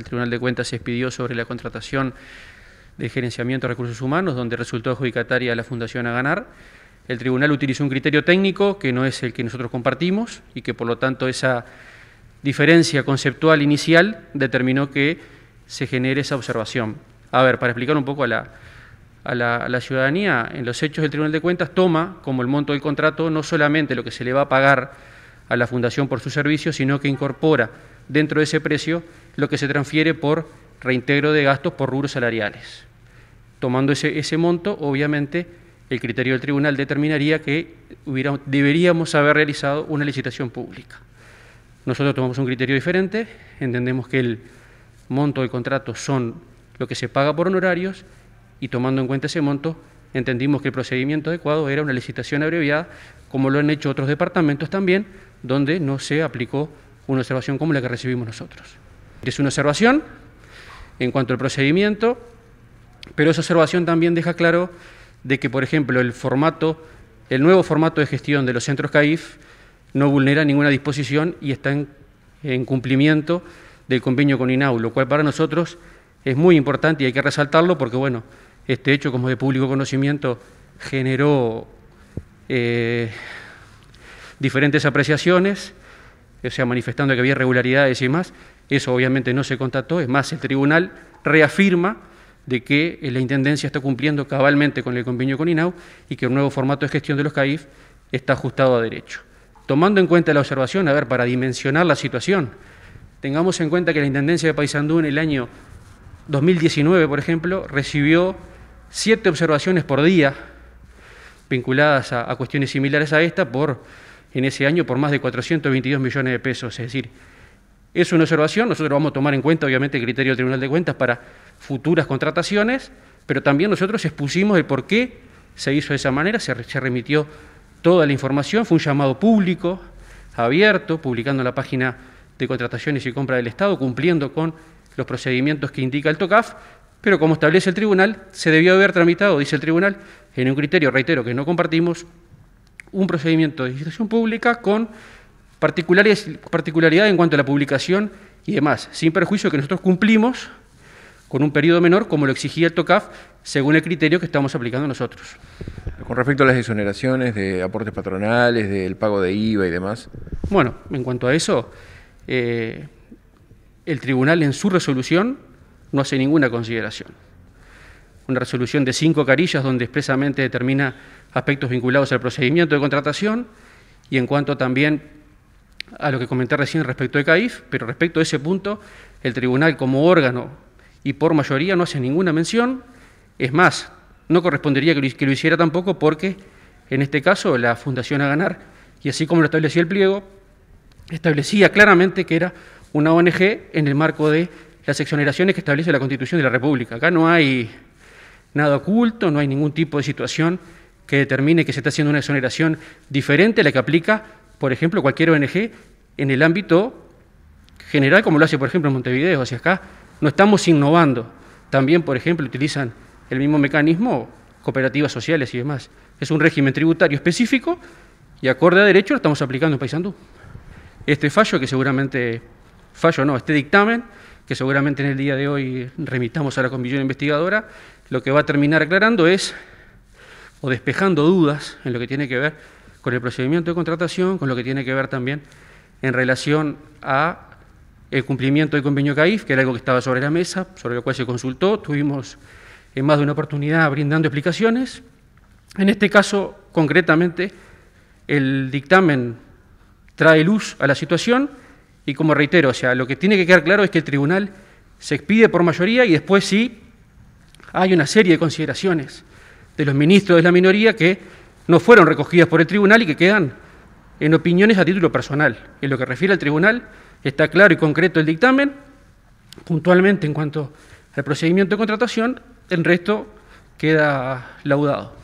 El Tribunal de Cuentas se expidió sobre la contratación de gerenciamiento de recursos humanos, donde resultó adjudicataria la Fundación a ganar. El tribunal utilizó un criterio técnico que no es el que nosotros compartimos y que por lo tanto esa diferencia conceptual inicial determinó que se genere esa observación. A ver, para explicar un poco a la, a la ciudadanía, en los hechos el Tribunal de Cuentas toma como el monto del contrato no solamente lo que se le va a pagar a la Fundación por sus servicios, sino que incorpora dentro de ese precio lo que se transfiere por reintegro de gastos por rubros salariales. Tomando ese, ese monto, obviamente, el criterio del tribunal determinaría que hubiera, deberíamos haber realizado una licitación pública. Nosotros tomamos un criterio diferente, entendemos que el monto del contrato son lo que se paga por honorarios y tomando en cuenta ese monto, entendimos que el procedimiento adecuado era una licitación abreviada, como lo han hecho otros departamentos también, donde no se aplicó una observación como la que recibimos nosotros. Es una observación en cuanto al procedimiento, pero esa observación también deja claro de que, por ejemplo, el formato, el nuevo formato de gestión de los centros CAIF no vulnera ninguna disposición y está en, cumplimiento del convenio con INAU, lo cual para nosotros es muy importante y hay que resaltarlo porque, bueno, este hecho, como de público conocimiento, generó eh, diferentes apreciaciones o sea, manifestando que había irregularidades y demás. Eso obviamente no se contató. es más, el tribunal reafirma de que eh, la Intendencia está cumpliendo cabalmente con el convenio con INAU y que el nuevo formato de gestión de los CAIF está ajustado a derecho. Tomando en cuenta la observación, a ver, para dimensionar la situación, tengamos en cuenta que la Intendencia de Paysandú en el año 2019, por ejemplo, recibió siete observaciones por día vinculadas a cuestiones similares a esta por en ese año por más de 422 millones de pesos. Es decir, es una observación, nosotros vamos a tomar en cuenta obviamente el criterio del Tribunal de Cuentas para futuras contrataciones, pero también nosotros expusimos el por qué se hizo de esa manera, se, remitió toda la información, fue un llamado público, abierto, publicando en la página de contrataciones y compra del Estado, cumpliendo con los procedimientos que indica el TOCAF, pero como establece el tribunal, se debió haber tramitado, dice el tribunal, en un criterio, reitero, que no compartimos, un procedimiento de licitación pública con particularidad en cuanto a la publicación y demás, sin perjuicio que nosotros cumplimos con un periodo menor, como lo exigía el TOCAF, según el criterio que estamos aplicando nosotros. Con respecto a las exoneraciones de aportes patronales, del pago de IVA y demás. Bueno, en cuanto a eso, eh, el tribunal en su resolución no hace ninguna consideración una resolución de cinco carillas donde expresamente determina aspectos vinculados al procedimiento de contratación y en cuanto también a lo que comenté recién respecto de CAIF, pero respecto a ese punto, el tribunal como órgano y por mayoría no hace ninguna mención, es más, no correspondería que lo, hiciera tampoco porque en este caso la Fundación a Ganar, y así como lo establecía el pliego, establecía claramente que era una ONG en el marco de las exoneraciones que establece la Constitución de la República. Acá no hay nada oculto, no hay ningún tipo de situación que determine que se está haciendo una exoneración diferente a la que aplica, por ejemplo, cualquier ONG en el ámbito general, como lo hace, por ejemplo, en Montevideo. Hacia acá no estamos innovando. También, por ejemplo, utilizan el mismo mecanismo cooperativas sociales y demás. Es un régimen tributario específico y acorde a derecho lo estamos aplicando en Paysandú. Este fallo, que seguramente, fallo no, este dictamen que seguramente en el día de hoy remitamos a la comisión investigadora, lo que va a terminar aclarando es o despejando dudas en lo que tiene que ver con el procedimiento de contratación, con lo que tiene que ver también en relación a el cumplimiento del convenio CAIF, que era algo que estaba sobre la mesa, sobre lo cual se consultó, tuvimos en más de una oportunidad brindando explicaciones. En este caso, concretamente, el dictamen trae luz a la situación y como reitero, o sea, lo que tiene que quedar claro es que el tribunal se expide por mayoría y después sí hay una serie de consideraciones de los ministros de la minoría que no fueron recogidas por el tribunal y que quedan en opiniones a título personal. En lo que refiere al tribunal, está claro y concreto el dictamen, puntualmente en cuanto al procedimiento de contratación, el resto queda laudado.